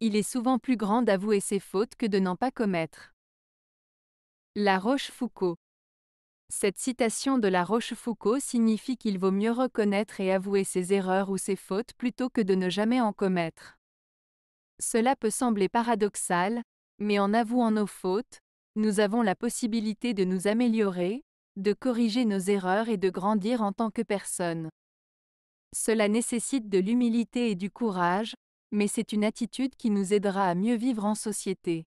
il est souvent plus grand d'avouer ses fautes que de n'en pas commettre. La Rochefoucauld Cette citation de La Rochefoucauld signifie qu'il vaut mieux reconnaître et avouer ses erreurs ou ses fautes plutôt que de ne jamais en commettre. Cela peut sembler paradoxal, mais en avouant nos fautes, nous avons la possibilité de nous améliorer, de corriger nos erreurs et de grandir en tant que personne. Cela nécessite de l'humilité et du courage, mais c'est une attitude qui nous aidera à mieux vivre en société.